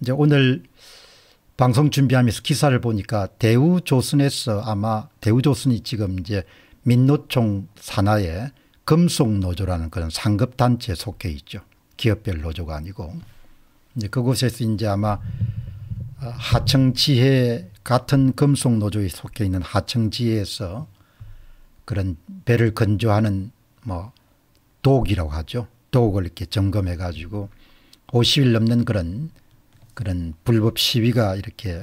이제 오늘 방송 준비하면서 기사를 보니까 대우조선에서 아마 대우조선이 지금 이제 민노총 산하에 금속노조라는 그런 상급단체에 속해 있죠. 기업별 노조가 아니고. 이제 그곳에서 이제 아마 하청지혜 같은 금속노조에 속해 있는 하청지혜에서 그런 배를 건조하는 뭐 독이라고 하죠. 독을 이렇게 점검해 가지고 50일 넘는 그런 그런 불법 시위가 이렇게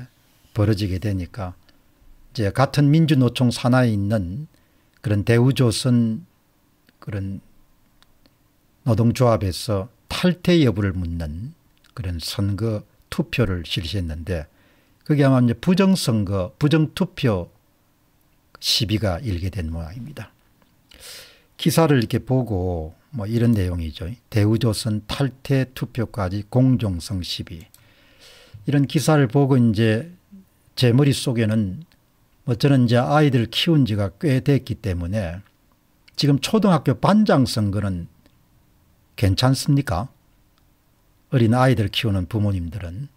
벌어지게 되니까 이제 같은 민주노총 산하에 있는 그런 대우조선 그런 노동조합에서 탈퇴 여부를 묻는 그런 선거 투표를 실시했는데 그게 아마 이제 부정선거, 부정투표 시비가 일게 된 모양입니다. 기사를 이렇게 보고 뭐 이런 내용이죠. 대우조선 탈퇴 투표까지 공정성 시비. 이런 기사를 보고 이제 제 머릿속에는 뭐 저는 이제 아이들 키운 지가 꽤 됐기 때문에 지금 초등학교 반장 선거는 괜찮습니까? 어린 아이들 키우는 부모님들은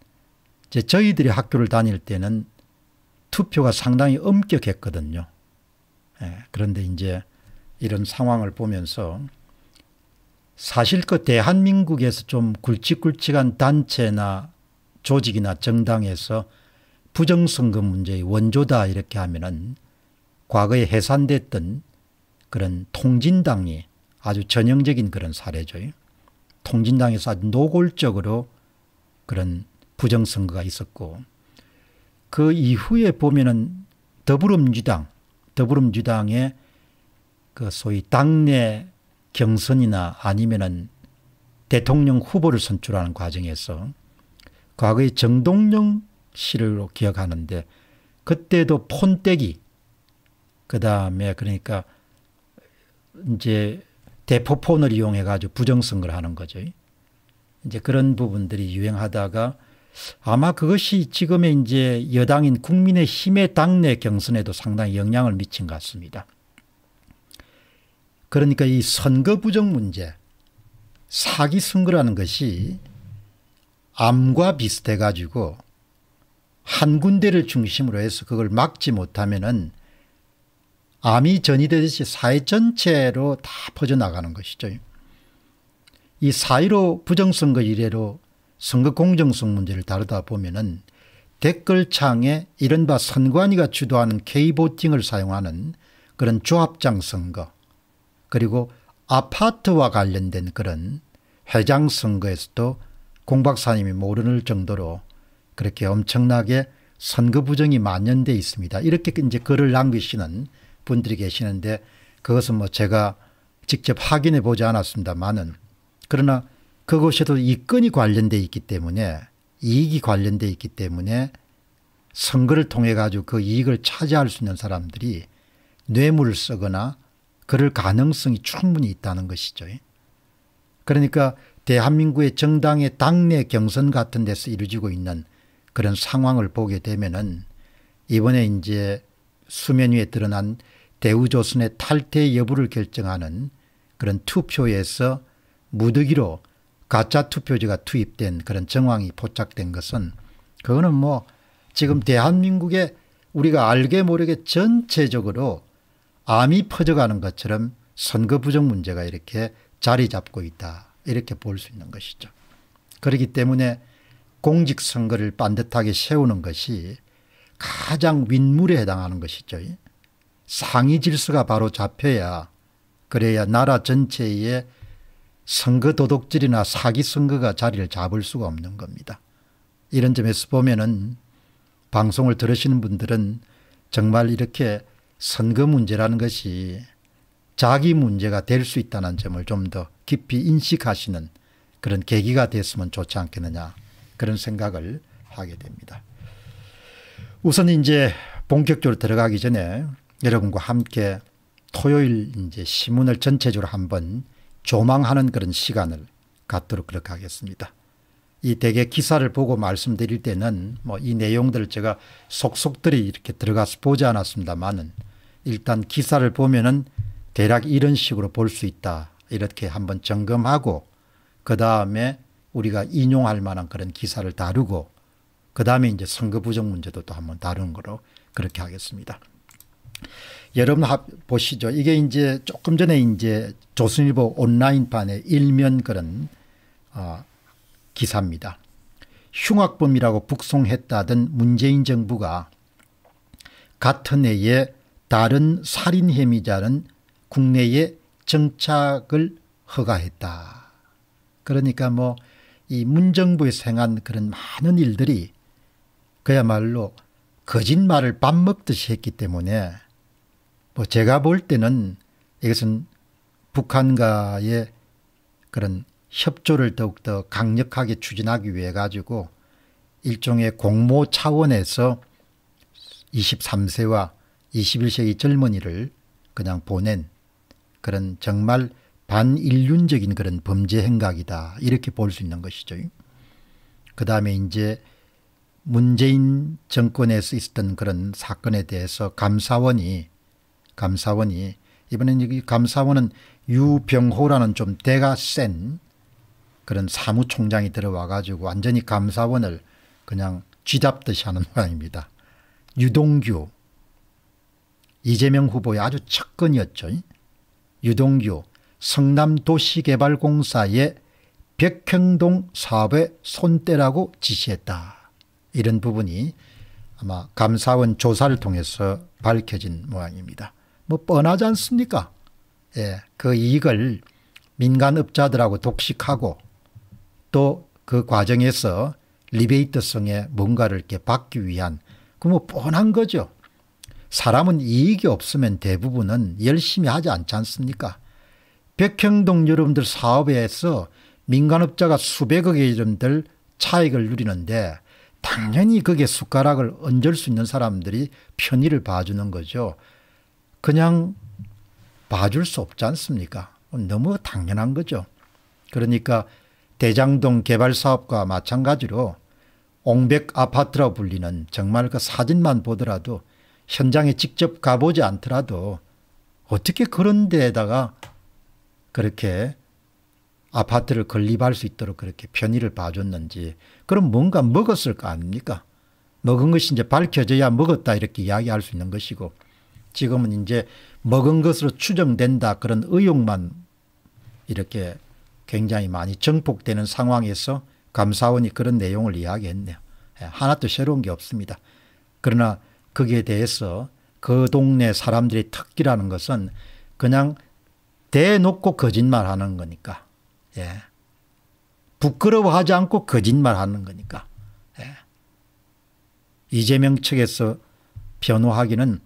이제 저희들이 학교를 다닐 때는 투표가 상당히 엄격했거든요. 예, 그런데 이제 이런 상황을 보면서 사실 그 대한민국에서 좀 굵직굵직한 단체나 조직이나 정당에서 부정선거 문제의 원조다 이렇게 하면은 과거에 해산됐던 그런 통진당이 아주 전형적인 그런 사례죠. 통진당에서 아주 노골적으로 그런 부정선거가 있었고 그 이후에 보면은 더불어민주당, 더불어민주당의 그 소위 당내 경선이나 아니면은 대통령 후보를 선출하는 과정에서 과거의 정동영 씨를 기억하는데 그때도 폰떼기 그 다음에 그러니까 이제 대포폰을 이용해 가지고 부정선거를 하는 거죠. 이제 그런 부분들이 유행하다가 아마 그것이 지금의 이제 여당인 국민의힘의 당내 경선에도 상당히 영향을 미친 것 같습니다. 그러니까 이 선거 부정 문제, 사기 선거라는 것이 암과 비슷해 가지고 한 군데를 중심으로 해서 그걸 막지 못하면은 암이 전이되듯이 사회 전체로 다 퍼져나가는 것이죠. 이 사이로 부정선거 이래로 선거 공정성 문제를 다루다 보면은 댓글창에 이른바 선관위가 주도하는 K보팅을 사용하는 그런 조합장 선거 그리고 아파트와 관련된 그런 회장 선거에서도 공박사님이 모르는 정도로 그렇게 엄청나게 선거 부정이 만연돼 있습니다. 이렇게 이제 글을 남기시는 분들이 계시는데 그것은 뭐 제가 직접 확인해 보지 않았습니다만은 그러나 그곳에도 이건이 관련돼 있기 때문에 이익이 관련돼 있기 때문에 선거를 통해 가지고 그 이익을 차지할 수 있는 사람들이 뇌물을 쓰거나 그럴 가능성이 충분히 있다는 것이죠. 그러니까 대한민국의 정당의 당내 경선 같은 데서 이루어지고 있는 그런 상황을 보게 되면은 이번에 이제 수면 위에 드러난 대우조선의 탈퇴 여부를 결정하는 그런 투표에서 무더기로 가짜 투표지가 투입된 그런 정황이 포착된 것은 그거는 뭐 지금 대한민국에 우리가 알게 모르게 전체적으로 암이 퍼져가는 것처럼 선거 부정 문제가 이렇게 자리 잡고 있다. 이렇게 볼 수 있는 것이죠. 그렇기 때문에 공직선거를 반듯하게 세우는 것이 가장 윗물에 해당하는 것이죠. 상위 질서가 바로 잡혀야 그래야 나라 전체에 선거 도덕질이나 사기 선거가 자리를 잡을 수가 없는 겁니다. 이런 점에서 보면은 방송을 들으시는 분들은 정말 이렇게 선거 문제라는 것이 자기 문제가 될 수 있다는 점을 좀 더 깊이 인식하시는 그런 계기가 됐으면 좋지 않겠느냐 그런 생각을 하게 됩니다. 우선 이제 본격적으로 들어가기 전에 여러분과 함께 토요일 이제 시문을 전체적으로 한번 조망하는 그런 시간을 갖도록 그렇게 하겠습니다. 이 대개 기사를 보고 말씀드릴 때는 뭐 이 내용들을 제가 속속들이 이렇게 들어가서 보지 않았습니다만은 일단 기사를 보면은 대략 이런 식으로 볼 수 있다. 이렇게 한번 점검하고 그 다음에 우리가 인용할 만한 그런 기사를 다루고 그 다음에 이제 선거 부정 문제도 또 한번 다룬는 거로 그렇게 하겠습니다. 여러분 보시죠. 이게 이제 조금 전에 이제 조선일보 온라인판의 일면 그런 어, 기사입니다. 흉악범이라고 북송했다던 문재인 정부가 같은 해에 다른 살인 혐의자는 국내에 정착을 허가했다. 그러니까 뭐 이 문정부에서 행한 그런 많은 일들이 그야말로 거짓말을 밥 먹듯이 했기 때문에 뭐 제가 볼 때는 이것은 북한과의 그런 협조를 더욱더 강력하게 추진하기 위해 가지고 일종의 공모 차원에서 23세와 21세기 젊은이를 그냥 보낸 그런 정말 반인륜적인 그런 범죄 행각이다. 이렇게 볼 수 있는 것이죠. 그 다음에 이제 문재인 정권에서 있었던 그런 사건에 대해서 감사원이 감사원이 이번엔 여 감사원은 유병호라는 좀 대가 센 그런 사무총장이 들어와 가지고 완전히 감사원을 그냥 쥐잡듯이 하는 모양입니다. 유동규 이재명 후보의 아주 측근이었죠. 유동규 성남도시개발공사의 백형동 사업의 손때라고 지시했다. 이런 부분이 아마 감사원 조사를 통해서 밝혀진 모양입니다. 뭐 뻔하지 않습니까? 예, 그 이익을 민간업자들하고 독식하고 또 그 과정에서 리베이트성에 뭔가를 이렇게 받기 위한 그뭐 뻔한 거죠. 사람은 이익이 없으면 대부분은 열심히 하지 않지 않습니까? 백형동 여러분들 사업에서 민간업자가 수백억의 여러분들 차익을 누리는데 당연히 거기에 숟가락을 얹을 수 있는 사람들이 편의를 봐주는 거죠. 그냥 봐줄 수 없지 않습니까? 너무 당연한 거죠. 그러니까 대장동 개발사업과 마찬가지로 옹백 아파트라 불리는 정말 그 사진만 보더라도 현장에 직접 가보지 않더라도 어떻게 그런 데에다가 그렇게 아파트를 건립할 수 있도록 그렇게 편의를 봐줬는지 그럼 뭔가 먹었을 거 아닙니까? 먹은 것이 이제 밝혀져야 먹었다 이렇게 이야기할 수 있는 것이고 지금은 이제 먹은 것으로 추정된다 그런 의혹만 이렇게 굉장히 많이 증폭되는 상황에서 감사원이 그런 내용을 이야기했네요. 예, 하나도 새로운 게 없습니다. 그러나 거기에 대해서 그 동네 사람들이 특기라는 것은 그냥 대놓고 거짓말하는 거니까. 예. 부끄러워하지 않고 거짓말하는 거니까. 예. 이재명 측에서 변호하기는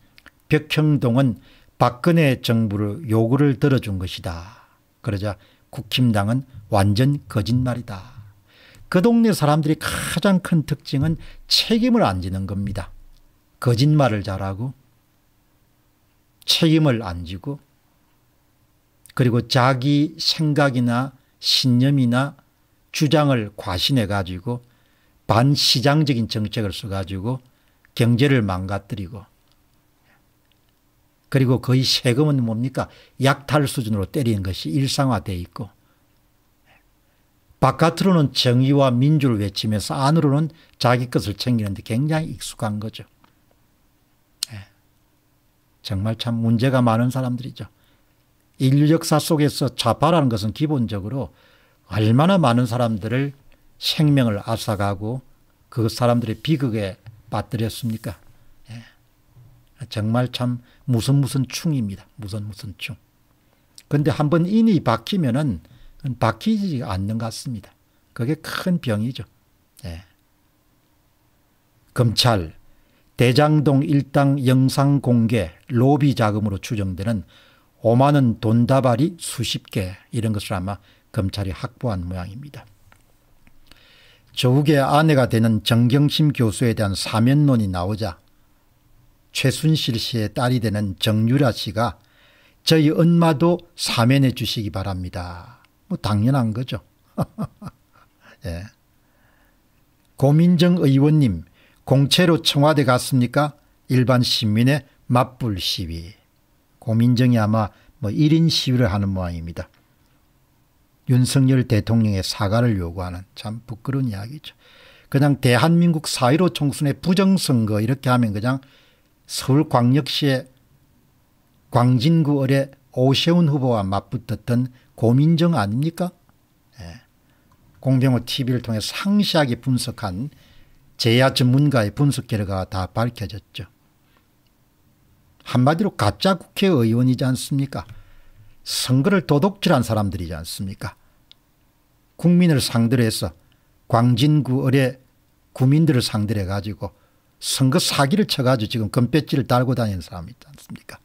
벽형동은 박근혜 정부를 요구를 들어준 것이다. 그러자 국힘당은 완전 거짓말이다. 그 동네 사람들이 가장 큰 특징은 책임을 안 지는 겁니다. 거짓말을 잘하고 책임을 안 지고 그리고 자기 생각이나 신념이나 주장을 과신해 가지고 반시장적인 정책을 써가지고 경제를 망가뜨리고 그리고 거의 세금은 뭡니까? 약탈 수준으로 때리는 것이 일상화되어 있고 바깥으로는 정의와 민주를 외치면서 안으로는 자기 것을 챙기는데 굉장히 익숙한 거죠. 정말 참 문제가 많은 사람들이죠. 인류 역사 속에서 좌파라는 것은 기본적으로 얼마나 많은 사람들을 생명을 앗아가고 그 사람들의 비극에 빠뜨렸습니까? 예. 정말 참 무슨 무슨 충입니다. 무슨 무슨 충. 그런데 한번 인이 박히면은 박히지 않는 것 같습니다. 그게 큰 병이죠. 예. 검찰, 대장동 일당 영상 공개 로비 자금으로 추정되는 5만 원 돈다발이 수십 개 이런 것을 아마 검찰이 확보한 모양입니다. 조국의 아내가 되는 정경심 교수에 대한 사면론이 나오자 최순실 씨의 딸이 되는 정유라 씨가 저희 엄마도 사면해 주시기 바랍니다. 뭐 당연한 거죠. 예. 고민정 의원님 공채로 청와대 갔습니까? 일반 시민의 맞불 시위. 고민정이 아마 뭐 1인 시위를 하는 모양입니다. 윤석열 대통령의 사과를 요구하는 참 부끄러운 이야기죠. 그냥 대한민국 4.15 총선의 부정선거 이렇게 하면 그냥 서울광역시의 광진구 을의 오세훈 후보와 맞붙었던 고민정 아닙니까? 예. 공병호 TV를 통해 상시하게 분석한 제야 전문가의 분석 결과가 다 밝혀졌죠. 한마디로 가짜 국회의원이지 않습니까? 선거를 도둑질한 사람들이지 않습니까? 국민을 상대로 해서 광진구 의뢰 구민들을 상대로 해가지고 선거 사기를 쳐가지고 지금 금배지를 달고 다니는 사람이 있지 않습니까?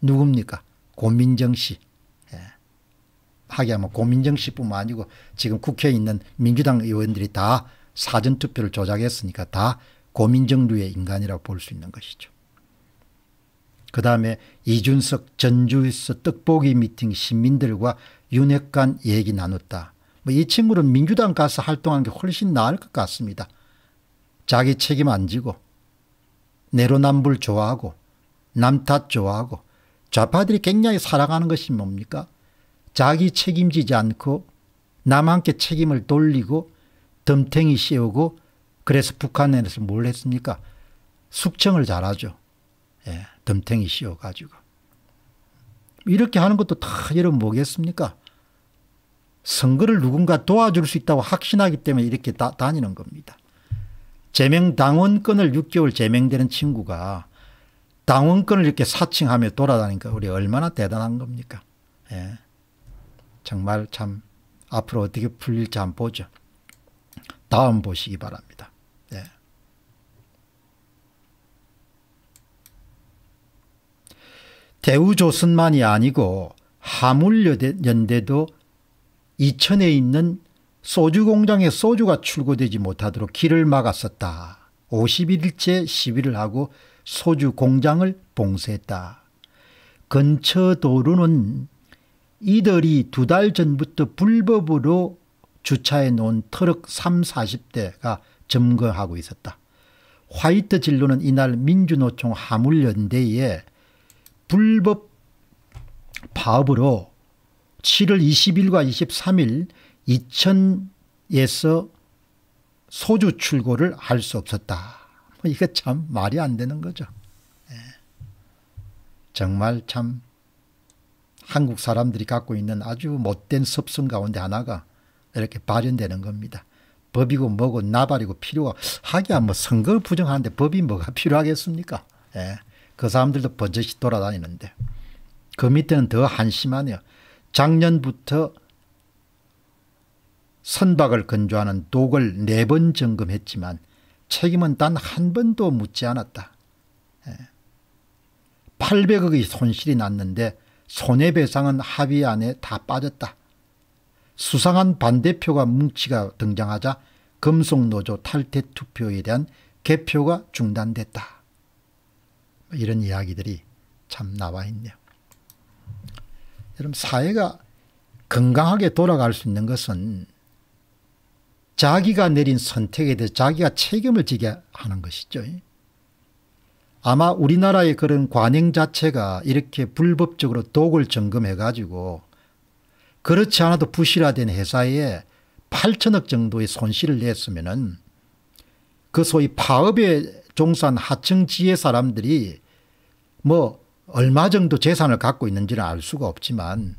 누굽니까? 고민정 씨. 예. 하게 하면 뭐 고민정 씨뿐만 아니고 지금 국회에 있는 민주당 의원들이 다 사전투표를 조작했으니까 다 고민정류의 인간이라고 볼 수 있는 것이죠. 그 다음에 이준석 전주에서 떡보기 미팅 시민들과 윤핵관 얘기 나눴다. 뭐이 친구는 민주당 가서 활동하는 게 훨씬 나을 것 같습니다. 자기 책임 안 지고 내로남불 좋아하고 남탓 좋아하고 좌파들이 굉장히 사랑하는 것이 뭡니까? 자기 책임지지 않고 남한테 책임을 돌리고 덤탱이 씌우고 그래서 북한에서 뭘 했습니까? 숙청을 잘하죠. 예, 덤탱이 씌워가지고. 이렇게 하는 것도 다 여러분 뭐겠습니까? 선거를 누군가 도와줄 수 있다고 확신하기 때문에 이렇게 다, 다니는 겁니다. 제명 당원권을 6개월 제명되는 친구가 당원권을 이렇게 사칭하며 돌아다니니까 우리 얼마나 대단한 겁니까? 예. 정말 참 앞으로 어떻게 풀릴지 안 보죠. 다음 보시기 바랍니다. 예. 대우조선만이 아니고 하물연대도 이천에 있는 소주 공장에 소주가 출고되지 못하도록 길을 막았었다. 51일째 시위를 하고 소주 공장을 봉쇄했다. 근처 도로는 이들이 두 달 전부터 불법으로 주차해 놓은 트럭 3, 40대가 점거하고 있었다. 화이트 진로는 이날 민주노총 하물연대에 불법 파업으로 7월 20일과 23일 이천에서 소주 출고를 할 수 없었다. 뭐 이게 참 말이 안 되는 거죠. 예. 정말 참 한국 사람들이 갖고 있는 아주 못된 습성 가운데 하나가 이렇게 발현되는 겁니다. 법이고 뭐고 나발이고 필요가 하기야 뭐 선거를 부정하는데 법이 뭐가 필요하겠습니까? 예. 그 사람들도 번쩍이 돌아다니는데 그 밑에는 더 한심하네요. 작년부터 선박을 건조하는 독을 네 번 점검했지만 책임은 단 한 번도 묻지 않았다. 800억의 예. 손실이 났는데 손해배상은 합의 안에 다 빠졌다. 수상한 반대표가 뭉치가 등장하자 금속노조 탈퇴 투표에 대한 개표가 중단됐다. 뭐 이런 이야기들이 참 나와 있네요. 여러분 사회가 건강하게 돌아갈 수 있는 것은 자기가 내린 선택에 대해 자기가 책임을 지게 하는 것이죠. 아마 우리나라의 그런 관행 자체가 이렇게 불법적으로 독을 점검해 가지고 그렇지 않아도 부실화된 회사에 8천억 정도의 손실을 냈으면 은그 소위 파업에 종사한 하층 지의 사람들이 뭐 얼마 정도 재산을 갖고 있는지는 알 수가 없지만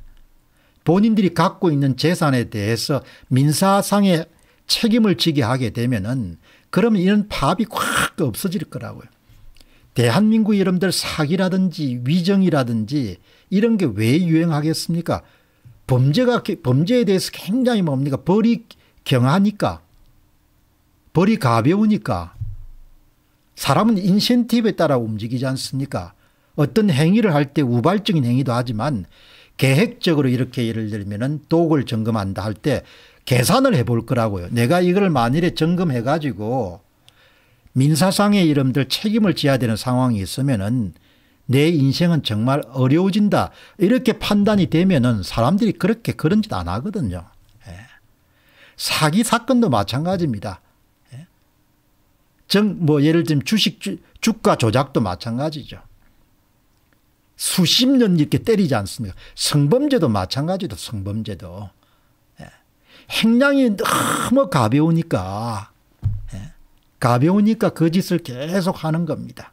본인들이 갖고 있는 재산에 대해서 민사상의 책임을 지게 하게 되면은 그러면 이런 파업이 확 없어질 거라고요. 대한민국 여러분들 사기라든지 위정이라든지 이런 게 왜 유행하겠습니까? 범죄가 범죄에 대해서 굉장히 뭐 뭡니까 벌이 경하니까 벌이 가벼우니까 사람은 인센티브에 따라 움직이지 않습니까? 어떤 행위를 할 때 우발적인 행위도 하지만 계획적으로 이렇게 예를 들면은 독을 점검한다 할 때 계산을 해 볼 거라고요. 내가 이걸 만일에 점검해 가지고 민사상의 이름들 책임을 지어야 되는 상황이 있으면은 내 인생은 정말 어려워진다. 이렇게 판단이 되면은 사람들이 그렇게 그런 짓 안 하거든요. 예. 사기 사건도 마찬가지입니다. 예. 정, 뭐, 예를 들면 주식, 주, 주가 조작도 마찬가지죠. 수십 년 이렇게 때리지 않습니까? 성범죄도 마찬가지도 성범죄도. 예. 행량이 너무 가벼우니까, 예. 가벼우니까 그 짓을 계속 하는 겁니다.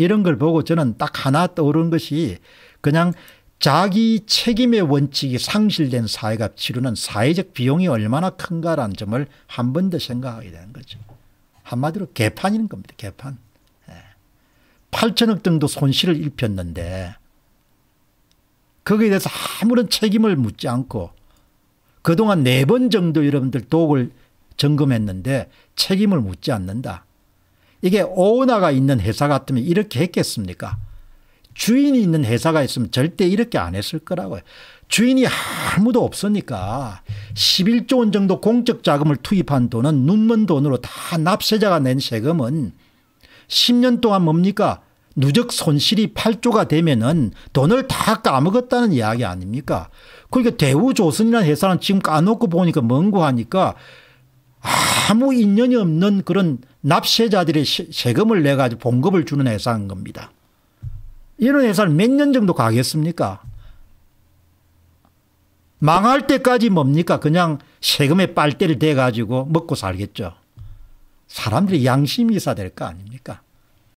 이런 걸 보고 저는 딱 하나 떠오른 것이 그냥 자기 책임의 원칙이 상실된 사회가 치르는 사회적 비용이 얼마나 큰가라는 점을 한 번 더 생각하게 되는 거죠. 한마디로 개판인 겁니다. 개판. 8천억 예. 정도 손실을 입혔는데 거기에 대해서 아무런 책임을 묻지 않고 그동안 네 번 정도 여러분들 독을 점검했는데 책임을 묻지 않는다. 이게 오너가 있는 회사 같으면 이렇게 했겠습니까? 주인이 있는 회사가 있으면 절대 이렇게 안 했을 거라고요. 주인이 아무도 없으니까 11조 원 정도 공적 자금을 투입한 돈은 눈먼 돈으로 다 납세자가 낸 세금은 10년 동안 뭡니까? 누적 손실이 8조가 되면은 돈을 다 까먹었다는 이야기 아닙니까? 그러니까 대우조선이라는 회사는 지금 까놓고 보니까 멍구하니까 아무 인연이 없는 그런 납세자들의 세금을 내가지고 봉급을 주는 회사인 겁니다. 이런 회사를 몇 년 정도 가겠습니까? 망할 때까지 뭡니까? 그냥 세금에 빨대를 대가지고 먹고 살겠죠. 사람들이 양심이 있어야 될 거 아닙니까?